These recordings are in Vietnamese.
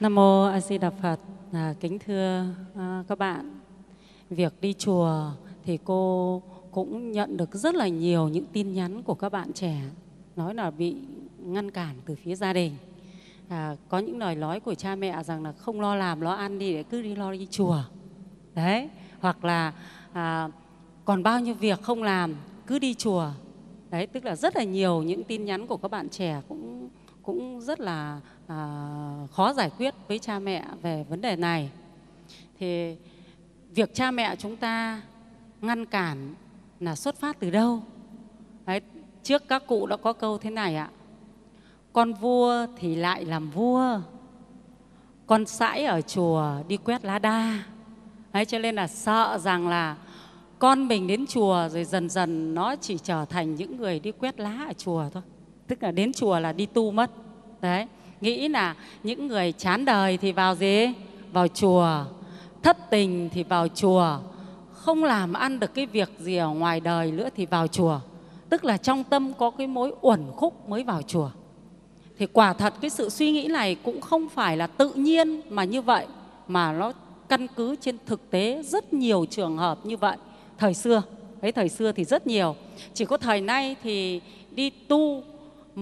Nam mô A Di Đà Phật. À, kính thưa à, các bạn, việc đi chùa thì cô cũng nhận được rất là nhiều những tin nhắn của các bạn trẻ nói là bị ngăn cản từ phía gia đình. À, có những lời nói của cha mẹ rằng là không lo làm lo ăn đi để cứ đi lo đi chùa. Đấy, hoặc là à, còn bao nhiêu việc không làm cứ đi chùa. Đấy, tức là rất là nhiều những tin nhắn của các bạn trẻ cũng cũng rất là à, khó giải quyết với cha mẹ về vấn đề này thì việc cha mẹ chúng ta ngăn cản là xuất phát từ đâu Đấy, trước các cụ đã có câu thế này ạ con vua thì lại làm vua con sãi ở chùa đi quét lá đa Đấy, cho nên là sợ rằng là con mình đến chùa rồi dần dần nó chỉ trở thành những người đi quét lá ở chùa thôi tức là đến chùa là đi tu mất đấy nghĩ là những người chán đời thì vào gì vào chùa thất tình thì vào chùa không làm ăn được cái việc gì ở ngoài đời nữa thì vào chùa tức là trong tâm có cái mối uẩn khúc mới vào chùa thì quả thật cái sự suy nghĩ này cũng không phải là tự nhiên mà như vậy mà nó căn cứ trên thực tế rất nhiều trường hợp như vậy thời xưa ấy thời xưa thì rất nhiều chỉ có thời nay thì đi tu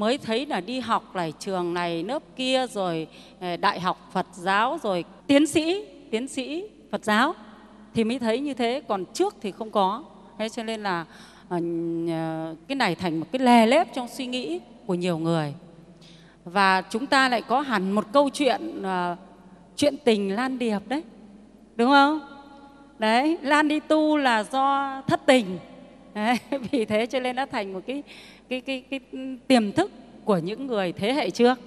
mới thấy là đi học lại trường này lớp kia rồi ờ, đại học Phật giáo rồi tiến sĩ tiến sĩ Phật giáo thì mới thấy như thế còn trước thì không có thế cho nên là ờ, cái này thành một cái lè lép trong suy nghĩ của nhiều người và chúng ta lại có hẳn một câu chuyện ờ, chuyện tình lan điệp đấy đúng không đấy lan đi tu là do thất tình đấy, vì thế cho nên đã thành một cái cái cái cái tiềm thức của những người thế hệ trước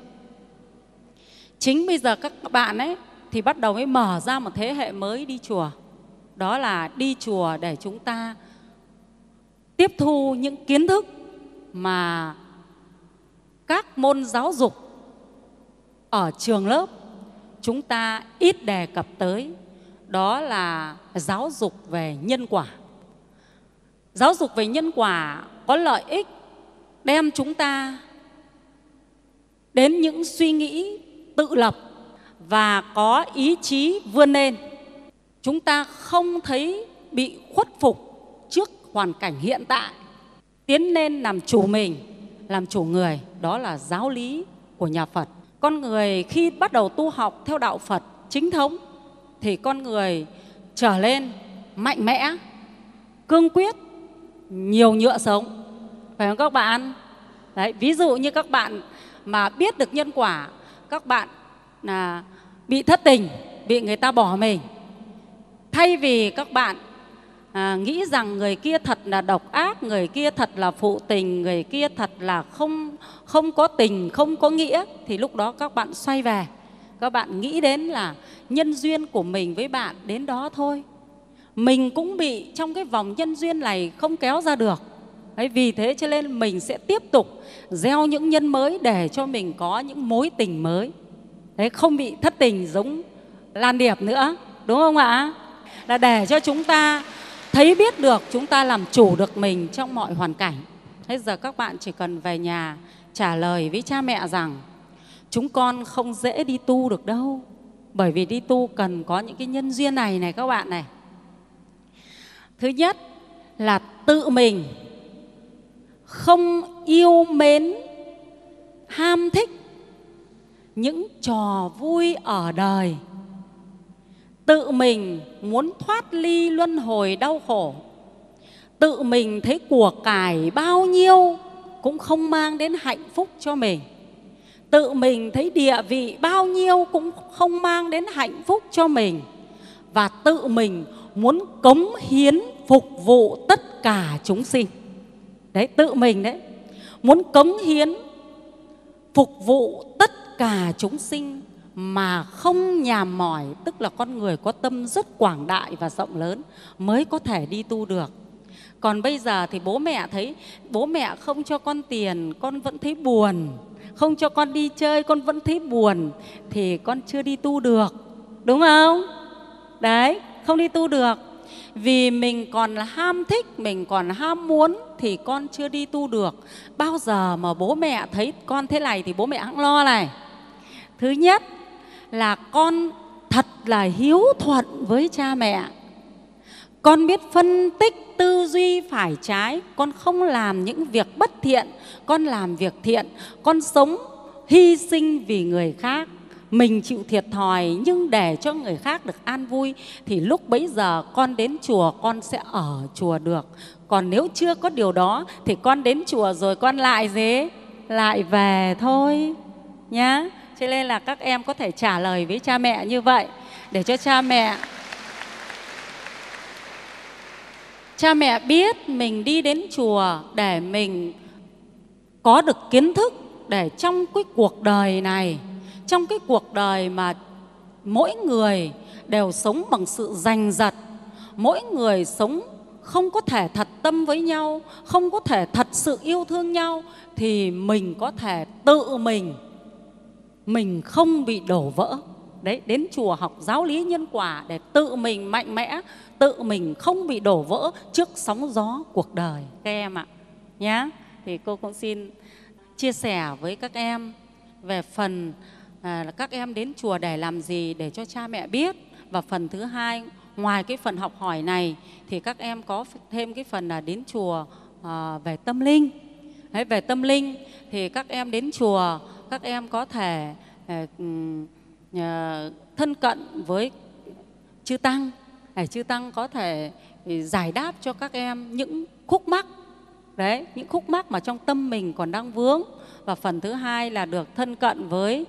chính bây giờ các bạn ấy thì bắt đầu mới mở ra một thế hệ mới đi chùa đó là đi chùa để chúng ta tiếp thu những kiến thức mà các môn giáo dục ở trường lớp chúng ta ít đề cập tới đó là giáo dục về nhân quả giáo dục về nhân quả có lợi ích đem chúng ta đến những suy nghĩ tự lập và có ý chí vươn lên chúng ta không thấy bị khuất phục trước hoàn cảnh hiện tại tiến lên làm chủ mình làm chủ người đó là giáo lý của nhà phật con người khi bắt đầu tu học theo đạo phật chính thống thì con người trở lên mạnh mẽ cương quyết nhiều nhựa sống phải không các bạn đấy ví dụ như các bạn mà biết được nhân quả các bạn là bị thất tình bị người ta bỏ mình thay vì các bạn à, nghĩ rằng người kia thật là độc ác người kia thật là phụ tình người kia thật là không không có tình không có nghĩa thì lúc đó các bạn xoay về các bạn nghĩ đến là nhân duyên của mình với bạn đến đó thôi mình cũng bị trong cái vòng nhân duyên này không kéo ra được Đấy, vì thế cho nên mình sẽ tiếp tục gieo những nhân mới để cho mình có những mối tình mới. Đấy, không bị thất tình giống Lan Điệp nữa, đúng không ạ? Là để cho chúng ta thấy biết được chúng ta làm chủ được mình trong mọi hoàn cảnh. Thế giờ các bạn chỉ cần về nhà trả lời với cha mẹ rằng chúng con không dễ đi tu được đâu bởi vì đi tu cần có những cái nhân duyên này này các bạn này thứ nhất là tự mình không yêu mến ham thích những trò vui ở đời tự mình muốn thoát ly luân hồi đau khổ tự mình thấy của cải bao nhiêu cũng không mang đến hạnh phúc cho mình tự mình thấy địa vị bao nhiêu cũng không mang đến hạnh phúc cho mình và tự mình muốn cống hiến phục vụ tất cả chúng sinh đấy tự mình đấy muốn cống hiến phục vụ tất cả chúng sinh mà không nhàm mỏi tức là con người có tâm rất quảng đại và rộng lớn mới có thể đi tu được còn bây giờ thì bố mẹ thấy bố mẹ không cho con tiền con vẫn thấy buồn không cho con đi chơi con vẫn thấy buồn thì con chưa đi tu được đúng không đấy không đi tu được vì mình còn ham thích mình còn ham muốn thì con chưa đi tu được bao giờ mà bố mẹ thấy con thế này thì bố mẹ hãng lo này thứ nhất là con thật là hiếu thuận với cha mẹ con biết phân tích tư duy phải trái con không làm những việc bất thiện con làm việc thiện con sống hy sinh vì người khác mình chịu thiệt thòi nhưng để cho người khác được an vui thì lúc bấy giờ con đến chùa con sẽ ở chùa được còn nếu chưa có điều đó thì con đến chùa rồi con lại gì lại về thôi nhá cho nên là các em có thể trả lời với cha mẹ như vậy để cho cha mẹ cha mẹ biết mình đi đến chùa để mình có được kiến thức để trong cái cuộc đời này trong cái cuộc đời mà mỗi người đều sống bằng sự giành giật mỗi người sống không có thể thật tâm với nhau không có thể thật sự yêu thương nhau thì mình có thể tự mình mình không bị đổ vỡ đấy đến chùa học giáo lý nhân quả để tự mình mạnh mẽ tự mình không bị đổ vỡ trước sóng gió cuộc đời các em ạ nhé thì cô cũng xin chia sẻ với các em về phần À, là các em đến chùa để làm gì để cho cha mẹ biết và phần thứ hai ngoài cái phần học hỏi này thì các em có thêm cái phần là đến chùa à, về tâm linh Đấy, về tâm linh thì các em đến chùa các em có thể à, thân cận với chư tăng để chư tăng có thể ừ, giải đáp cho các em những khúc mắc đấy những khúc mắc mà trong tâm mình còn đang vướng và phần thứ hai là được thân cận với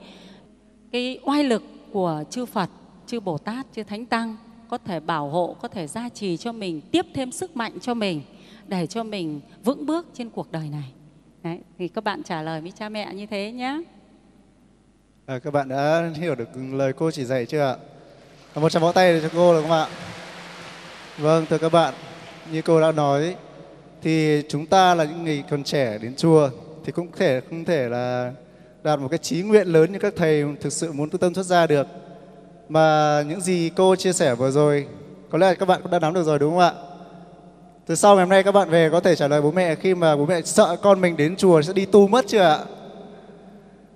cái oai lực của chư Phật, chư Bồ Tát, chư Thánh Tăng có thể bảo hộ, có thể gia trì cho mình, tiếp thêm sức mạnh cho mình để cho mình vững bước trên cuộc đời này. Đấy, thì các bạn trả lời với cha mẹ như thế nhé. À, các bạn đã hiểu được lời cô chỉ dạy chưa ạ? một tràng vỗ tay cho cô được không ạ? Vâng, thưa các bạn, như cô đã nói thì chúng ta là những người còn trẻ đến chùa thì cũng thể không thể là đạt một cái trí nguyện lớn như các thầy thực sự muốn tu tâm xuất ra được. Mà những gì cô chia sẻ vừa rồi, có lẽ là các bạn cũng đã nắm được rồi đúng không ạ? Từ sau ngày hôm nay các bạn về có thể trả lời bố mẹ khi mà bố mẹ sợ con mình đến chùa sẽ đi tu mất chưa ạ?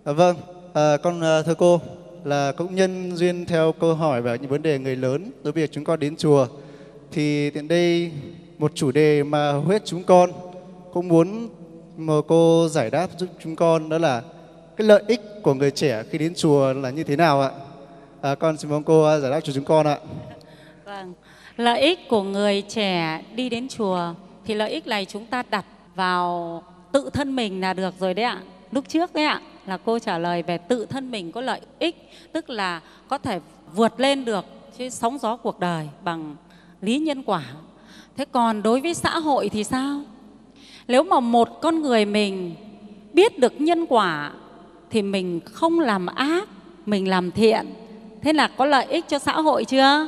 À, vâng, à, con à, thưa cô là cũng nhân duyên theo câu hỏi về những vấn đề người lớn đối việc chúng con đến chùa thì tiện đây một chủ đề mà hết chúng con cũng muốn mời cô giải đáp giúp chúng con đó là cái lợi ích của người trẻ khi đến chùa là như thế nào ạ? À, con xin mong cô à, giải đáp cho chúng con ạ. Vâng, lợi ích của người trẻ đi đến chùa thì lợi ích này chúng ta đặt vào tự thân mình là được rồi đấy ạ. Lúc trước đấy ạ là cô trả lời về tự thân mình có lợi ích, tức là có thể vượt lên được cái sóng gió cuộc đời bằng lý nhân quả. Thế còn đối với xã hội thì sao? Nếu mà một con người mình biết được nhân quả thì mình không làm ác, mình làm thiện. Thế là có lợi ích cho xã hội chưa?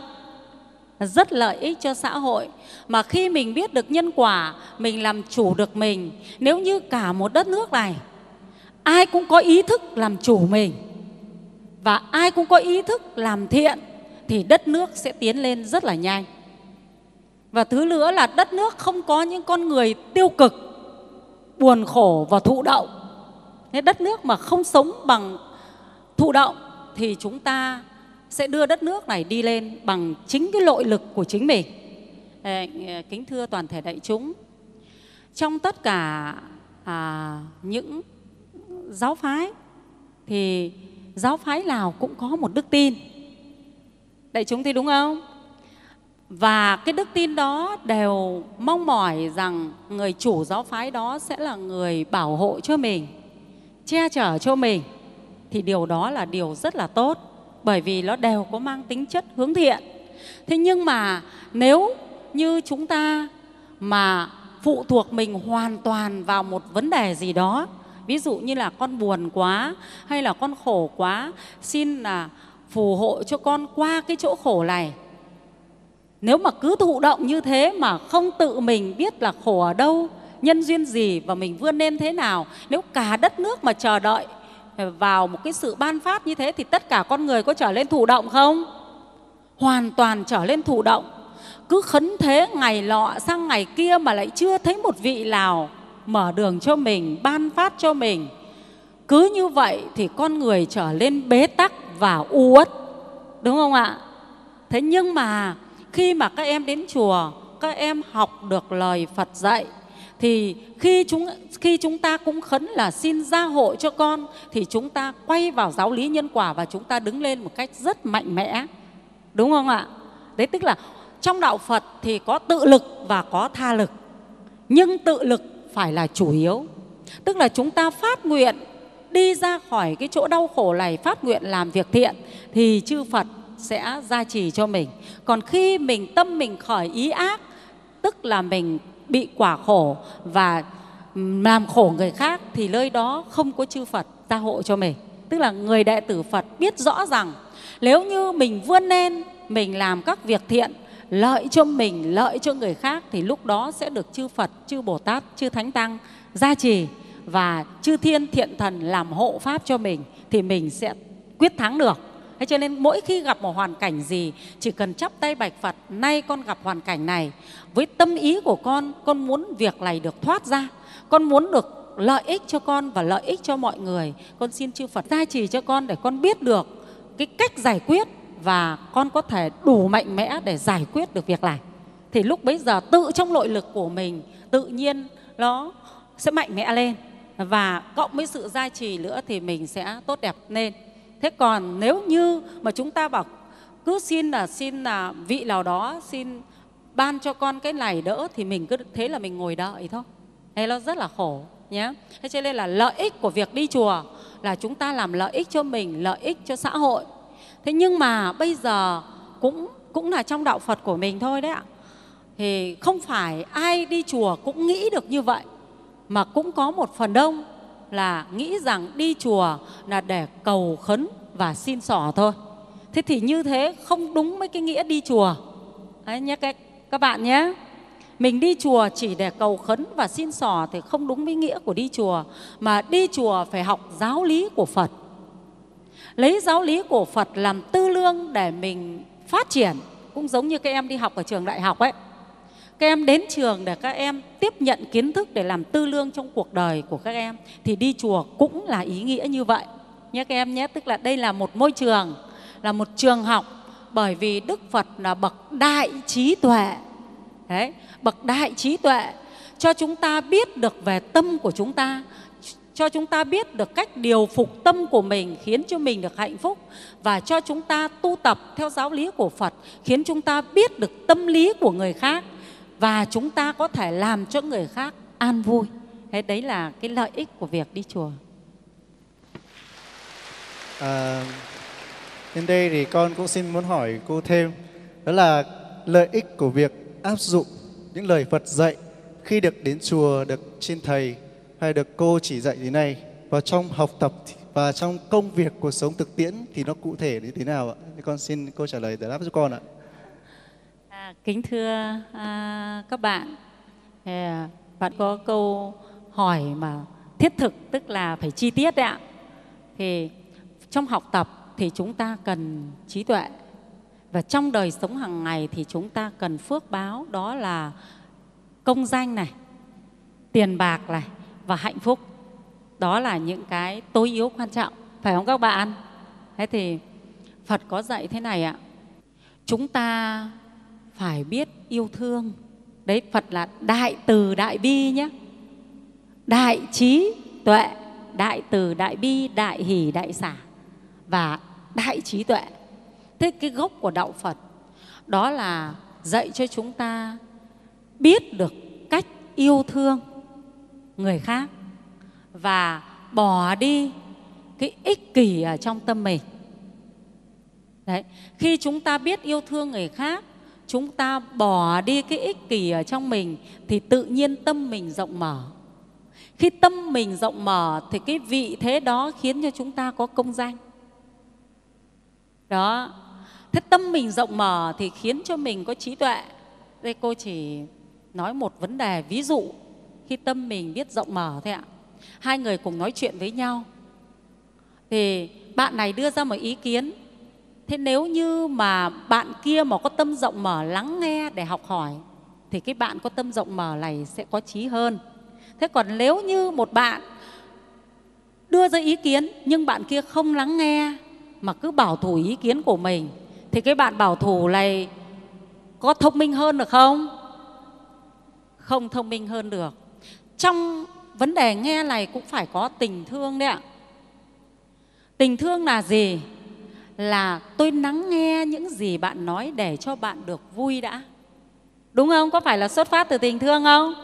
rất lợi ích cho xã hội mà khi mình biết được nhân quả mình làm chủ được mình nếu như cả một đất nước này ai cũng có ý thức làm chủ mình và ai cũng có ý thức làm thiện thì đất nước sẽ tiến lên rất là nhanh và thứ nữa là đất nước không có những con người tiêu cực buồn khổ và thụ động cái đất nước mà không sống bằng thụ động thì chúng ta sẽ đưa đất nước này đi lên bằng chính cái nội lực của chính mình kính thưa toàn thể đại chúng trong tất cả à, những giáo phái thì giáo phái nào cũng có một đức tin đại chúng thì đúng không và cái đức tin đó đều mong mỏi rằng người chủ giáo phái đó sẽ là người bảo hộ cho mình che chở cho mình thì điều đó là điều rất là tốt bởi vì nó đều có mang tính chất hướng thiện. Thế nhưng mà nếu như chúng ta mà phụ thuộc mình hoàn toàn vào một vấn đề gì đó ví dụ như là con buồn quá hay là con khổ quá xin là phù hộ cho con qua cái chỗ khổ này nếu mà cứ thụ động như thế mà không tự mình biết là khổ ở đâu nhân duyên gì và mình vươn lên thế nào nếu cả đất nước mà chờ đợi à, vào một cái sự ban phát như thế thì tất cả con người có trở lên thụ động không hoàn toàn trở lên thụ động cứ khấn thế ngày lọ sang ngày kia mà lại chưa thấy một vị nào mở đường cho mình ban phát cho mình cứ như vậy thì con người trở lên bế tắc và u uất đúng không ạ thế nhưng mà khi mà các em đến chùa các em học được lời phật dạy thì khi chúng khi chúng ta cũng khấn là xin gia hộ cho con thì chúng ta quay vào giáo lý nhân quả và chúng ta đứng lên một cách rất mạnh mẽ đúng không ạ đấy tức là trong đạo phật thì có tự lực và có tha lực nhưng tự lực phải là chủ yếu tức là chúng ta phát nguyện đi ra khỏi cái chỗ đau khổ này phát nguyện làm việc thiện thì chư phật sẽ gia trì cho mình còn khi mình tâm mình khỏi ý ác tức là mình bị quả khổ và ừ, làm khổ người khác thì nơi đó không có chư Phật gia hộ cho mình. Tức là người đệ tử Phật biết rõ rằng nếu như mình vươn lên, mình làm các việc thiện, lợi cho mình, lợi cho người khác thì lúc đó sẽ được chư Phật, chư Bồ Tát, chư Thánh Tăng gia trì và chư thiên thiện thần làm hộ pháp cho mình thì mình sẽ quyết thắng được. Thế cho nên mỗi khi gặp một hoàn cảnh gì chỉ cần chắp tay bạch Phật nay con gặp hoàn cảnh này với tâm ý của con con muốn việc này được thoát ra con muốn được lợi ích cho con và lợi ích cho mọi người con xin chư Phật gia trì cho con để con biết được cái cách giải quyết và con có thể đủ mạnh mẽ để giải quyết được việc này thì lúc bấy giờ tự trong nội lực của mình tự nhiên nó sẽ mạnh mẽ lên và cộng với sự gia trì nữa thì mình sẽ tốt đẹp lên thế còn nếu như mà chúng ta bảo cứ xin là xin là vị nào đó xin ban cho con cái này đỡ thì mình cứ thế là mình ngồi đợi thôi hay nó rất là khổ nhé thế cho nên là lợi ích của việc đi chùa là chúng ta làm lợi ích cho mình lợi ích cho xã hội thế nhưng mà bây giờ cũng cũng là trong đạo phật của mình thôi đấy ạ thì không phải ai đi chùa cũng nghĩ được như vậy mà cũng có một phần đông là nghĩ rằng đi chùa là để cầu khấn và xin sỏ thôi thế thì như thế không đúng với cái nghĩa đi chùa Đấy nhé các, các bạn nhé mình đi chùa chỉ để cầu khấn và xin sỏ thì không đúng với nghĩa của đi chùa mà đi chùa phải học giáo lý của phật lấy giáo lý của phật làm tư lương để mình phát triển cũng giống như các em đi học ở trường đại học ấy các em đến trường để các em tiếp nhận kiến thức để làm tư lương trong cuộc đời của các em thì đi chùa cũng là ý nghĩa như vậy nhé các em nhé tức là đây là một môi trường là một trường học bởi vì đức phật là bậc đại trí tuệ đấy bậc đại trí tuệ cho chúng ta biết được về tâm của chúng ta cho chúng ta biết được cách điều phục tâm của mình khiến cho mình được hạnh phúc và cho chúng ta tu tập theo giáo lý của Phật khiến chúng ta biết được tâm lý của người khác và chúng ta có thể làm cho người khác an vui thế đấy là cái lợi ích của việc đi chùa à, đến đây thì con cũng xin muốn hỏi cô thêm đó là lợi ích của việc áp dụng những lời Phật dạy khi được đến chùa được trên thầy hay được cô chỉ dạy thế này và trong học tập và trong công việc cuộc sống thực tiễn thì nó cụ thể như thế nào ạ? Con xin cô trả lời giải đáp cho con ạ kính thưa à, các bạn, ờ, bạn có câu hỏi mà thiết thực tức là phải chi tiết đấy ạ. Thì trong học tập thì chúng ta cần trí tuệ và trong đời sống hàng ngày thì chúng ta cần phước báo đó là công danh này, tiền bạc này và hạnh phúc. Đó là những cái tối yếu quan trọng, phải không các bạn? Thế thì Phật có dạy thế này ạ. Chúng ta phải biết yêu thương đấy phật là đại từ đại bi nhé đại trí tuệ đại từ đại bi đại hỷ đại xả và đại trí tuệ thế cái gốc của đạo phật đó là dạy cho chúng ta biết được cách yêu thương người khác và bỏ đi cái ích kỷ ở trong tâm mình đấy khi chúng ta biết yêu thương người khác chúng ta bỏ đi cái ích kỷ ở trong mình thì tự nhiên tâm mình rộng mở khi tâm mình rộng mở thì cái vị thế đó khiến cho chúng ta có công danh đó thế tâm mình rộng mở thì khiến cho mình có trí tuệ đây cô chỉ nói một vấn đề ví dụ khi tâm mình biết rộng mở thế ạ hai người cùng nói chuyện với nhau thì bạn này đưa ra một ý kiến thế nếu như mà bạn kia mà có tâm rộng mở lắng nghe để học hỏi thì cái bạn có tâm rộng mở này sẽ có trí hơn thế còn nếu như một bạn đưa ra ý kiến nhưng bạn kia không lắng nghe mà cứ bảo thủ ý kiến của mình thì cái bạn bảo thủ này có thông minh hơn được không không thông minh hơn được trong vấn đề nghe này cũng phải có tình thương đấy ạ tình thương là gì là tôi lắng nghe những gì bạn nói để cho bạn được vui đã đúng không có phải là xuất phát từ tình thương không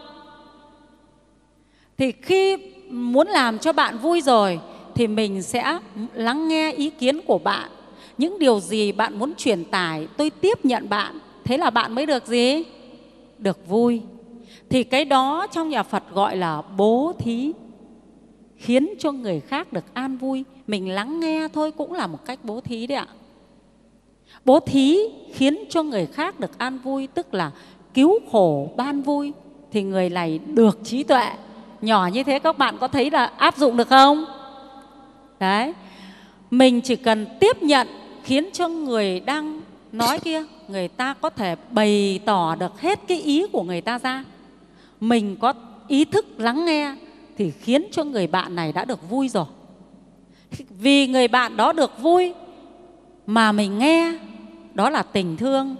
thì khi muốn làm cho bạn vui rồi thì mình sẽ lắng nghe ý kiến của bạn những điều gì bạn muốn truyền tải tôi tiếp nhận bạn thế là bạn mới được gì được vui thì cái đó trong nhà phật gọi là bố thí khiến cho người khác được an vui mình lắng nghe thôi cũng là một cách bố thí đấy ạ bố thí khiến cho người khác được an vui tức là cứu khổ ban vui thì người này được trí tuệ nhỏ như thế các bạn có thấy là áp dụng được không đấy mình chỉ cần tiếp nhận khiến cho người đang nói kia người ta có thể bày tỏ được hết cái ý của người ta ra mình có ý thức lắng nghe thì khiến cho người bạn này đã được vui rồi vì người bạn đó được vui mà mình nghe đó là tình thương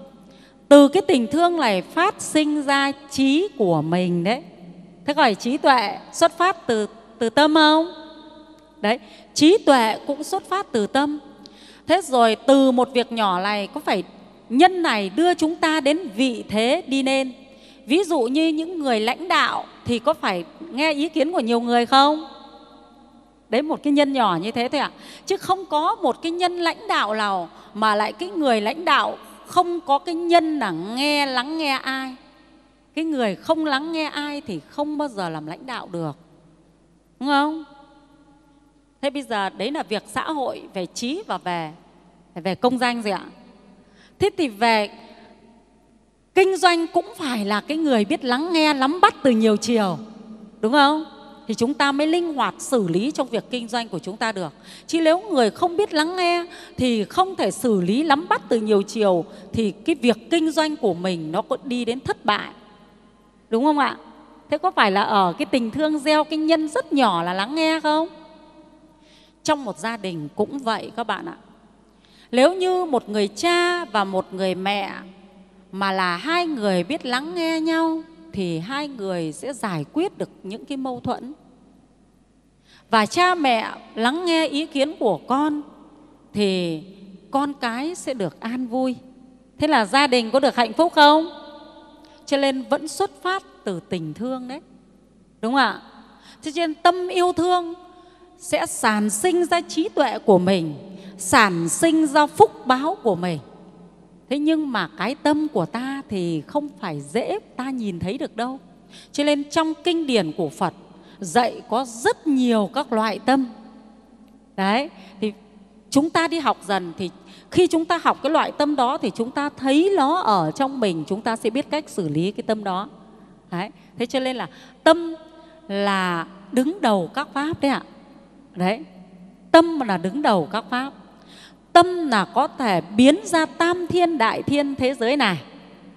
từ cái tình thương này phát sinh ra trí của mình đấy thế gọi trí tuệ xuất phát từ từ tâm không đấy trí tuệ cũng xuất phát từ tâm thế rồi từ một việc nhỏ này có phải nhân này đưa chúng ta đến vị thế đi lên ví dụ như những người lãnh đạo thì có phải nghe ý kiến của nhiều người không? Đấy một cái nhân nhỏ như thế thôi ạ. À. Chứ không có một cái nhân lãnh đạo nào mà lại cái người lãnh đạo không có cái nhân là nghe lắng nghe ai. Cái người không lắng nghe ai thì không bao giờ làm lãnh đạo được. Đúng không? Thế bây giờ đấy là việc xã hội về trí và về về công danh gì ạ? Thế thì về kinh doanh cũng phải là cái người biết lắng nghe lắm bắt từ nhiều chiều đúng không thì chúng ta mới linh hoạt xử lý trong việc kinh doanh của chúng ta được chứ nếu người không biết lắng nghe thì không thể xử lý lắm bắt từ nhiều chiều thì cái việc kinh doanh của mình nó cũng đi đến thất bại đúng không ạ thế có phải là ở cái tình thương gieo cái nhân rất nhỏ là lắng nghe không trong một gia đình cũng vậy các bạn ạ nếu như một người cha và một người mẹ mà là hai người biết lắng nghe nhau thì hai người sẽ giải quyết được những cái mâu thuẫn và cha mẹ lắng nghe ý kiến của con thì con cái sẽ được an vui thế là gia đình có được hạnh phúc không cho nên vẫn xuất phát từ tình thương đấy đúng không ạ cho nên tâm yêu thương sẽ sản sinh ra trí tuệ của mình sản sinh ra phúc báo của mình thế nhưng mà cái tâm của ta thì không phải dễ ta nhìn thấy được đâu cho nên trong kinh điển của phật dạy có rất nhiều các loại tâm đấy thì chúng ta đi học dần thì khi chúng ta học cái loại tâm đó thì chúng ta thấy nó ở trong mình chúng ta sẽ biết cách xử lý cái tâm đó đấy thế cho nên là tâm là đứng đầu các pháp đấy ạ đấy tâm là đứng đầu các pháp tâm là có thể biến ra tam thiên đại thiên thế giới này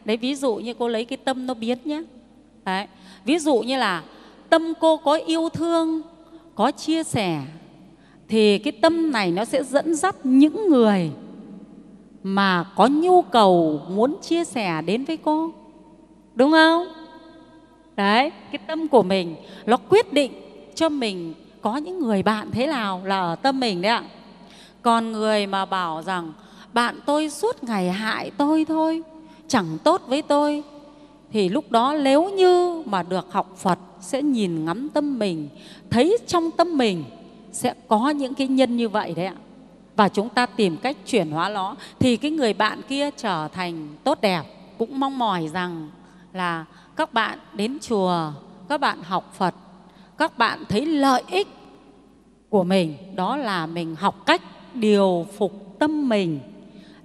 đấy ví dụ như cô lấy cái tâm nó biến nhé đấy. ví dụ như là tâm cô có yêu thương có chia sẻ thì cái tâm này nó sẽ dẫn dắt những người mà có nhu cầu muốn chia sẻ đến với cô đúng không đấy cái tâm của mình nó quyết định cho mình có những người bạn thế nào là ở tâm mình đấy ạ còn người mà bảo rằng bạn tôi suốt ngày hại tôi thôi chẳng tốt với tôi thì lúc đó nếu như mà được học phật sẽ nhìn ngắm tâm mình thấy trong tâm mình sẽ có những cái nhân như vậy đấy ạ và chúng ta tìm cách chuyển hóa nó thì cái người bạn kia trở thành tốt đẹp cũng mong mỏi rằng là các bạn đến chùa các bạn học phật các bạn thấy lợi ích của mình đó là mình học cách điều phục tâm mình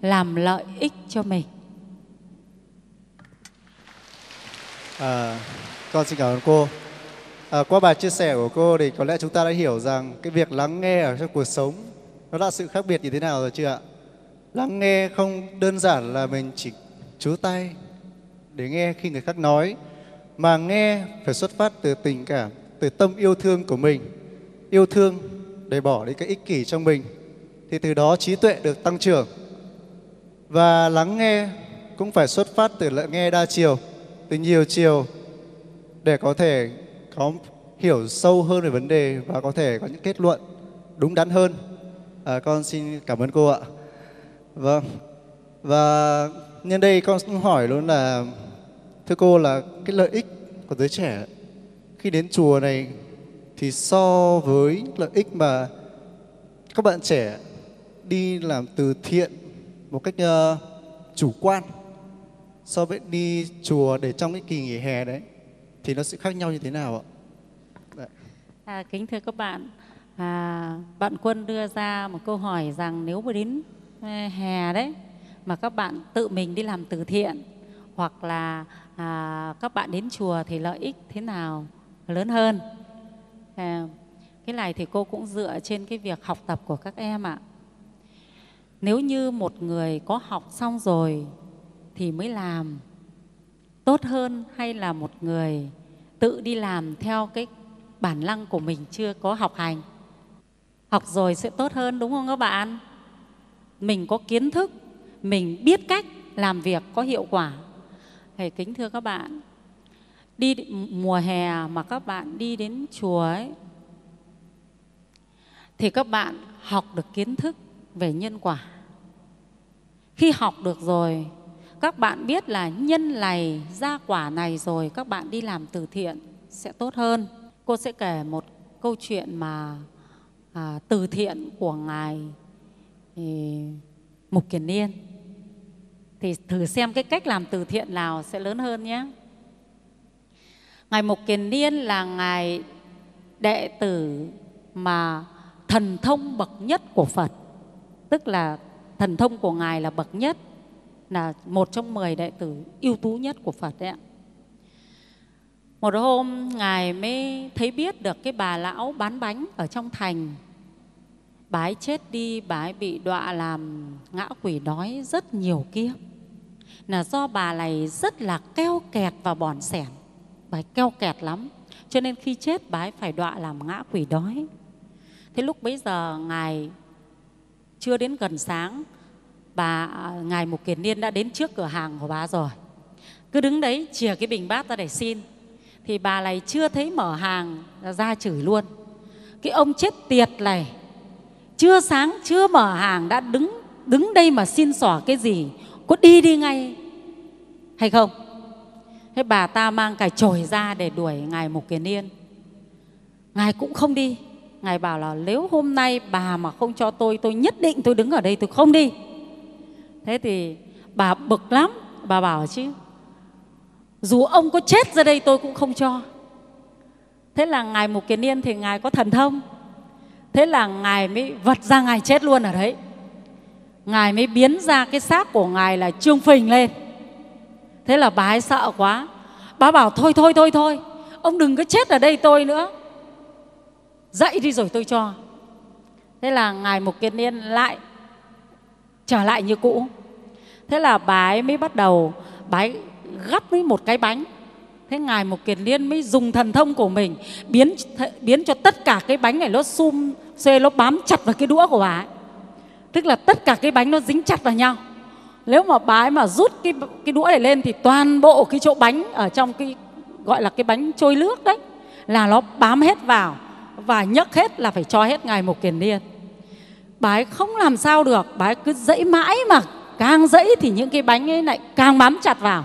làm lợi ích cho mình à, con xin cảm ơn cô à, qua bài chia sẻ của cô thì có lẽ chúng ta đã hiểu rằng cái việc lắng nghe ở trong cuộc sống nó là sự khác biệt như thế nào rồi chưa ạ lắng nghe không đơn giản là mình chỉ chú tay để nghe khi người khác nói mà nghe phải xuất phát từ tình cảm từ tâm yêu thương của mình yêu thương để bỏ đi cái ích kỷ trong mình thì từ đó trí tuệ được tăng trưởng. Và lắng nghe cũng phải xuất phát từ lợi nghe đa chiều, từ nhiều chiều để có thể có hiểu sâu hơn về vấn đề và có thể có những kết luận đúng đắn hơn. À, con xin cảm ơn cô ạ. Vâng. Và nhân đây con cũng hỏi luôn là thưa cô là cái lợi ích của giới trẻ khi đến chùa này thì so với lợi ích mà các bạn trẻ đi làm từ thiện một cách uh, chủ quan so với đi chùa để trong cái kỳ nghỉ hè đấy thì nó sẽ khác nhau như thế nào ạ? À, kính thưa các bạn, à, bạn Quân đưa ra một câu hỏi rằng nếu mà đến ờ, hè đấy mà các bạn tự mình đi làm từ thiện hoặc là à, các bạn đến chùa thì lợi ích thế nào lớn hơn? À, cái này thì cô cũng dựa trên cái việc học tập của các em ạ. À nếu như một người có học xong rồi thì mới làm tốt hơn hay là một người tự đi làm theo cái bản năng của mình chưa có học hành học rồi sẽ tốt hơn đúng không các bạn mình có kiến thức mình biết cách làm việc có hiệu quả thầy kính thưa các bạn đi mùa hè mà các bạn đi đến chùa ấy thì các bạn học được kiến thức về nhân quả. Khi học được rồi, các bạn biết là nhân này, ra quả này rồi các bạn đi làm từ thiện sẽ tốt hơn. Cô sẽ kể một câu chuyện mà à, từ thiện của Ngài thì, ừ, Mục Kiền Niên. Thì thử xem cái cách làm từ thiện nào sẽ lớn hơn nhé. Ngài Mục Kiền Niên là Ngài đệ tử mà thần thông bậc nhất của Phật tức là thần thông của ngài là bậc nhất là một trong mười đệ tử ưu tú nhất của Phật đấy ạ. Một hôm ngài mới thấy biết được cái bà lão bán bánh ở trong thành. Bà ấy chết đi, bà ấy bị đọa làm ngã quỷ đói rất nhiều kiếp. Là do bà này rất là keo kẹt và bòn sẻn. Bà ấy keo kẹt lắm. Cho nên khi chết bà ấy phải đọa làm ngã quỷ đói. Thế lúc bấy giờ ngài chưa đến gần sáng bà à, ngài mục kiền niên đã đến trước cửa hàng của bà rồi cứ đứng đấy chìa cái bình bát ra để xin thì bà này chưa thấy mở hàng ra chửi luôn cái ông chết tiệt này chưa sáng chưa mở hàng đã đứng đứng đây mà xin xỏ cái gì có đi đi ngay hay không thế bà ta mang cái chổi ra để đuổi ngài mục kiền niên ngài cũng không đi Ngài bảo là nếu hôm nay bà mà không cho tôi, tôi nhất định tôi đứng ở đây tôi không đi. Thế thì bà bực lắm, bà bảo chứ dù ông có chết ra đây tôi cũng không cho. Thế là Ngài Mục Kiền Niên thì Ngài có thần thông. Thế là Ngài mới vật ra Ngài chết luôn ở đấy. Ngài mới biến ra cái xác của Ngài là Trương Phình lên. Thế là bà ấy sợ quá. Bà bảo thôi thôi thôi thôi, ông đừng có chết ở đây tôi nữa dạy đi rồi tôi cho thế là ngài mục kiên niên lại trở lại như cũ thế là bà ấy mới bắt đầu bà ấy gắp với một cái bánh thế ngài mục kiền liên mới dùng thần thông của mình biến biến cho tất cả cái bánh này nó sum xê nó bám chặt vào cái đũa của bà ấy tức là tất cả cái bánh nó dính chặt vào nhau nếu mà bà ấy mà rút cái cái đũa này lên thì toàn bộ cái chỗ bánh ở trong cái gọi là cái bánh trôi nước đấy là nó bám hết vào và nhất hết là phải cho hết ngài một kiền niên bà ấy không làm sao được bà ấy cứ dẫy mãi mà càng dẫy thì những cái bánh ấy lại càng bám chặt vào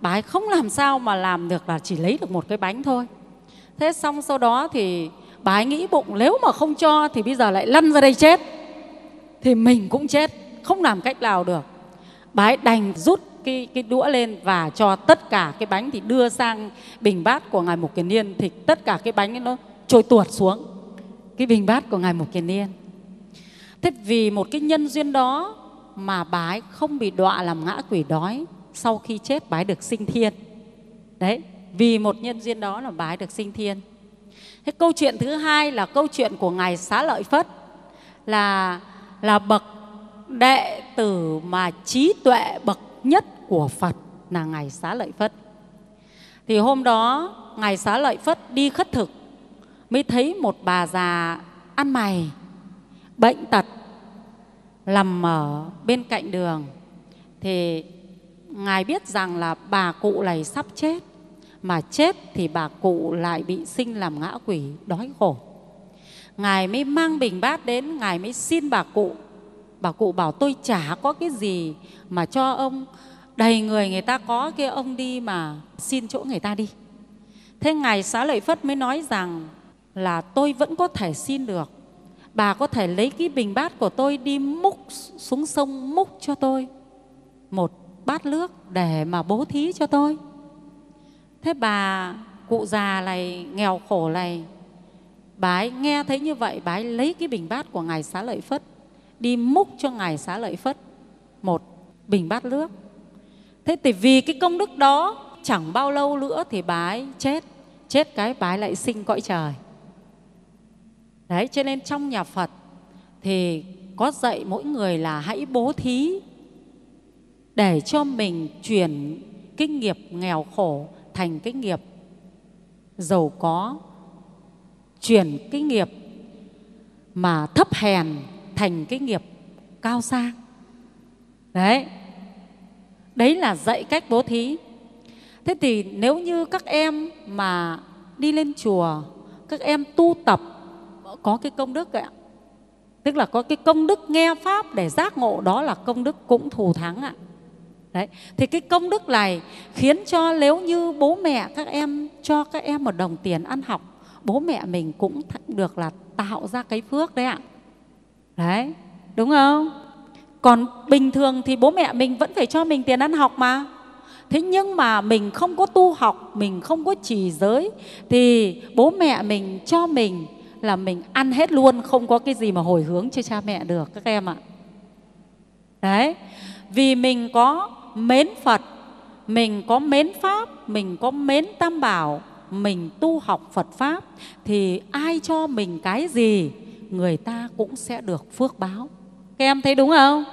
bà ấy không làm sao mà làm được là chỉ lấy được một cái bánh thôi thế xong sau đó thì bà ấy nghĩ bụng nếu mà không cho thì bây giờ lại lăn ra đây chết thì mình cũng chết không làm cách nào được bà ấy đành rút cái, cái đũa lên và cho tất cả cái bánh thì đưa sang bình bát của ngài mục kiền niên thì tất cả cái bánh ấy nó trôi tuột xuống cái bình bát của ngài Mục Kiền liên Thế vì một cái nhân duyên đó mà bái không bị đọa làm ngã quỷ đói sau khi chết bái được sinh thiên. Đấy, vì một nhân duyên đó là bái được sinh thiên. Thế câu chuyện thứ hai là câu chuyện của ngài Xá Lợi Phất là là bậc đệ tử mà trí tuệ bậc nhất của Phật là ngài Xá Lợi Phất. Thì hôm đó ngài Xá Lợi Phất đi khất thực mới thấy một bà già ăn mày bệnh tật nằm ở bên cạnh đường thì ngài biết rằng là bà cụ này sắp chết mà chết thì bà cụ lại bị sinh làm ngã quỷ đói khổ ngài mới mang bình bát đến ngài mới xin bà cụ bà cụ bảo tôi chả có cái gì mà cho ông đầy người người ta có kia ông đi mà xin chỗ người ta đi thế ngài xá lợi phất mới nói rằng là tôi vẫn có thể xin được bà có thể lấy cái bình bát của tôi đi múc xuống sông múc cho tôi một bát nước để mà bố thí cho tôi thế bà cụ già này nghèo khổ này bà ấy nghe thấy như vậy bà ấy lấy cái bình bát của ngài xá lợi phất đi múc cho ngài xá lợi phất một bình bát nước thế thì vì cái công đức đó chẳng bao lâu nữa thì bà ấy chết chết cái bà ấy lại sinh cõi trời đấy cho nên trong nhà phật thì có dạy mỗi người là hãy bố thí để cho mình chuyển cái nghiệp nghèo khổ thành cái nghiệp giàu có chuyển cái nghiệp mà thấp hèn thành cái nghiệp cao sang đấy đấy là dạy cách bố thí thế thì nếu như các em mà đi lên chùa các em tu tập có cái công đức ạ tức là có cái công đức nghe pháp để giác ngộ đó là công đức cũng thù thắng ạ đấy thì cái công đức này khiến cho nếu như bố mẹ các em cho các em một đồng tiền ăn học bố mẹ mình cũng được là tạo ra cái phước đấy ạ đấy đúng không còn bình thường thì bố mẹ mình vẫn phải cho mình tiền ăn học mà thế nhưng mà mình không có tu học mình không có trì giới thì bố mẹ mình cho mình là mình ăn hết luôn không có cái gì mà hồi hướng cho cha mẹ được các em ạ đấy vì mình có mến phật mình có mến pháp mình có mến tam bảo mình tu học phật pháp thì ai cho mình cái gì người ta cũng sẽ được phước báo các em thấy đúng không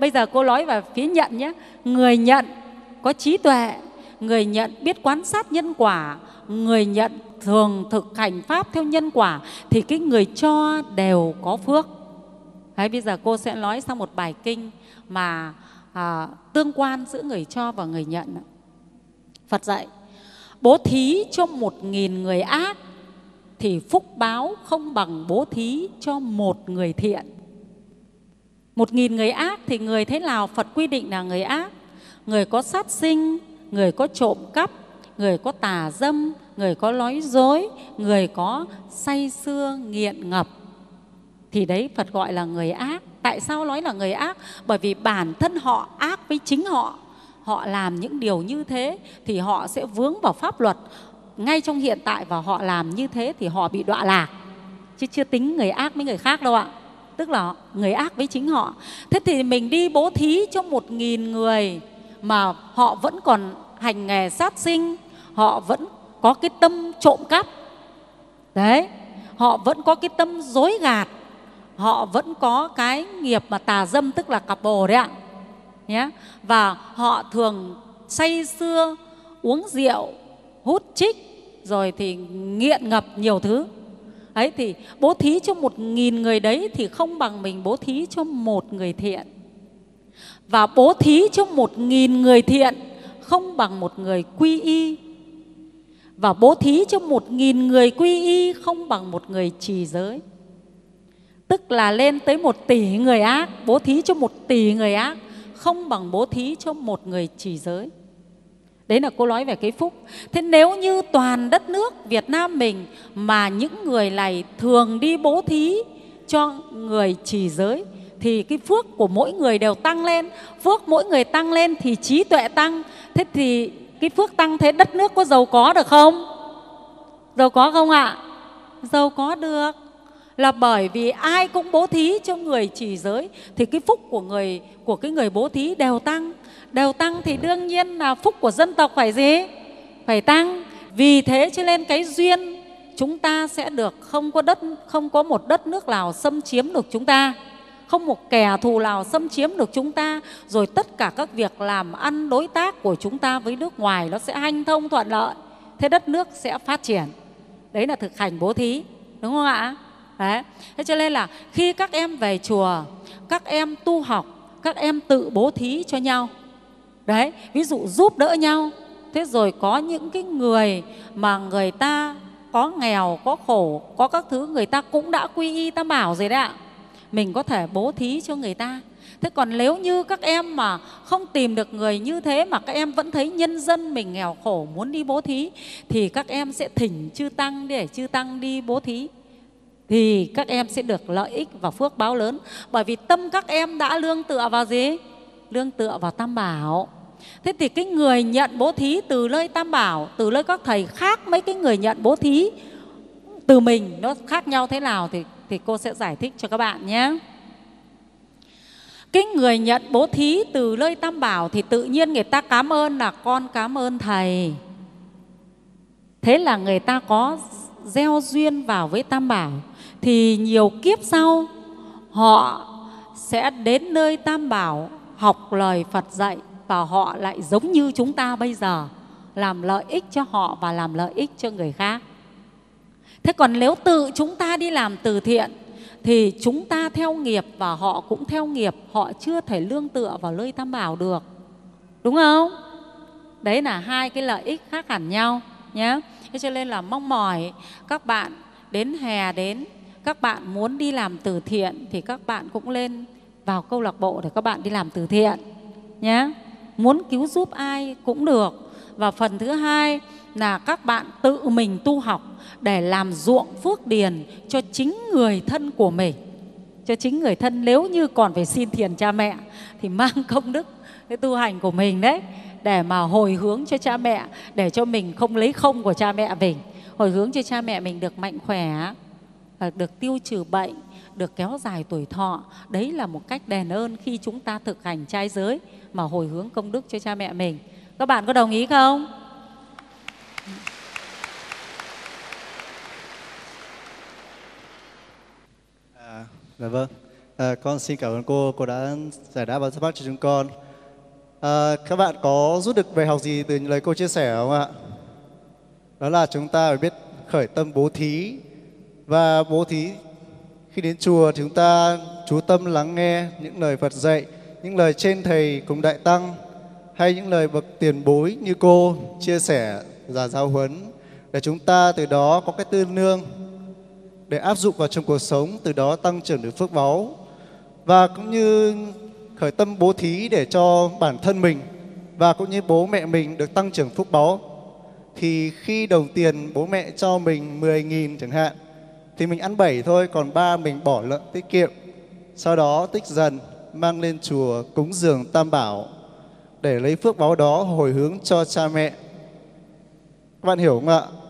bây giờ cô nói vào phía nhận nhé người nhận có trí tuệ người nhận biết quan sát nhân quả người nhận thường thực hành pháp theo nhân quả thì cái người cho đều có phước Đấy, bây giờ cô sẽ nói sang một bài kinh mà à, tương quan giữa người cho và người nhận phật dạy bố thí cho một nghìn người ác thì phúc báo không bằng bố thí cho một người thiện một nghìn người ác thì người thế nào phật quy định là người ác người có sát sinh người có trộm cắp người có tà dâm người có nói dối, người có say xưa, nghiện ngập. Thì đấy Phật gọi là người ác. Tại sao nói là người ác? Bởi vì bản thân họ ác với chính họ. Họ làm những điều như thế thì họ sẽ vướng vào pháp luật. Ngay trong hiện tại và họ làm như thế thì họ bị đọa lạc. Chứ chưa tính người ác với người khác đâu ạ tức là người ác với chính họ. Thế thì mình đi bố thí cho một nghìn người mà họ vẫn còn hành nghề sát sinh, họ vẫn có cái tâm trộm cắp đấy họ vẫn có cái tâm dối gạt họ vẫn có cái nghiệp mà tà dâm tức là cặp bồ đấy ạ nhé và họ thường say sưa uống rượu hút chích rồi thì nghiện ngập nhiều thứ ấy thì bố thí cho một nghìn người đấy thì không bằng mình bố thí cho một người thiện và bố thí cho một nghìn người thiện không bằng một người quy y và bố thí cho một nghìn người quy y không bằng một người trì giới tức là lên tới một tỷ người ác bố thí cho một tỷ người ác không bằng bố thí cho một người trì giới đấy là cô nói về cái phúc thế nếu như toàn đất nước việt nam mình mà những người này thường đi bố thí cho người trì giới thì cái phước của mỗi người đều tăng lên phước mỗi người tăng lên thì trí tuệ tăng thế thì cái phước tăng thế đất nước có giàu có được không giàu có không ạ giàu có được là bởi vì ai cũng bố thí cho người chỉ giới thì cái phúc của người của cái người bố thí đều tăng đều tăng thì đương nhiên là phúc của dân tộc phải gì phải tăng vì thế cho nên cái duyên chúng ta sẽ được không có đất không có một đất nước nào xâm chiếm được chúng ta không một kẻ thù nào xâm chiếm được chúng ta rồi tất cả các việc làm ăn đối tác của chúng ta với nước ngoài nó sẽ hanh thông thuận lợi thế đất nước sẽ phát triển đấy là thực hành bố thí đúng không ạ đấy thế cho nên là khi các em về chùa các em tu học các em tự bố thí cho nhau đấy ví dụ giúp đỡ nhau thế rồi có những cái người mà người ta có nghèo có khổ có các thứ người ta cũng đã quy y tam bảo rồi đấy ạ mình có thể bố thí cho người ta thế còn nếu như các em mà không tìm được người như thế mà các em vẫn thấy nhân dân mình nghèo khổ muốn đi bố thí thì các em sẽ thỉnh chư tăng để chư tăng đi bố thí thì các em sẽ được lợi ích và phước báo lớn bởi vì tâm các em đã lương tựa vào gì lương tựa vào tam bảo thế thì cái người nhận bố thí từ nơi tam bảo từ nơi các thầy khác mấy cái người nhận bố thí từ mình nó khác nhau thế nào thì thì cô sẽ giải thích cho các bạn nhé. Cái người nhận bố thí từ nơi tam bảo thì tự nhiên người ta cảm ơn là con cảm ơn thầy. Thế là người ta có gieo duyên vào với tam bảo thì nhiều kiếp sau họ sẽ đến nơi tam bảo học lời Phật dạy và họ lại giống như chúng ta bây giờ làm lợi ích cho họ và làm lợi ích cho người khác thế còn nếu tự chúng ta đi làm từ thiện thì chúng ta theo nghiệp và họ cũng theo nghiệp họ chưa thể lương tựa vào lơi tam bảo được đúng không đấy là hai cái lợi ích khác hẳn nhau nhé thế cho nên là mong mỏi các bạn đến hè đến các bạn muốn đi làm từ thiện thì các bạn cũng lên vào câu lạc bộ để các bạn đi làm từ thiện nhé muốn cứu giúp ai cũng được và phần thứ hai là các bạn tự mình tu học để làm ruộng phước điền cho chính người thân của mình cho chính người thân nếu như còn phải xin thiền cha mẹ thì mang công đức cái tu hành của mình đấy để mà hồi hướng cho cha mẹ để cho mình không lấy không của cha mẹ mình hồi hướng cho cha mẹ mình được mạnh khỏe được tiêu trừ bệnh được kéo dài tuổi thọ đấy là một cách đền ơn khi chúng ta thực hành trai giới mà hồi hướng công đức cho cha mẹ mình các bạn có đồng ý không? À, dạ vâng. À, con xin cảm ơn cô, cô đã giải đáp và giúp mắc cho chúng con. À, các bạn có rút được bài học gì từ lời cô chia sẻ không ạ? Đó là chúng ta phải biết khởi tâm bố thí và bố thí khi đến chùa chúng ta chú tâm lắng nghe những lời Phật dạy, những lời trên thầy cùng đại tăng hay những lời bậc tiền bối như cô chia sẻ và giáo huấn để chúng ta từ đó có cái tư nương để áp dụng vào trong cuộc sống từ đó tăng trưởng được phước báu và cũng như khởi tâm bố thí để cho bản thân mình và cũng như bố mẹ mình được tăng trưởng phúc báu thì khi đồng tiền bố mẹ cho mình 10.000 chẳng hạn thì mình ăn 7 thôi còn ba mình bỏ lợn tiết kiệm sau đó tích dần mang lên chùa cúng dường tam bảo để lấy phước báo đó hồi hướng cho cha mẹ. Các bạn hiểu không ạ?